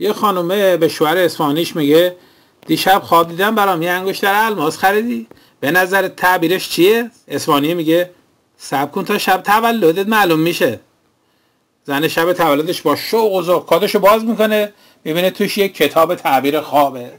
یه خانومه به شوهر اسفانیش میگه دیشب خواب دیدم برام یه انگشتر الماس خریدی به نظر تعبیرش چیه اسفانیه میگه سب کن تا شب تولدت معلوم میشه زن شب تولدش با شوق و ذوق کادشو باز میکنه میبینه توش یه کتاب تعبیر خوابه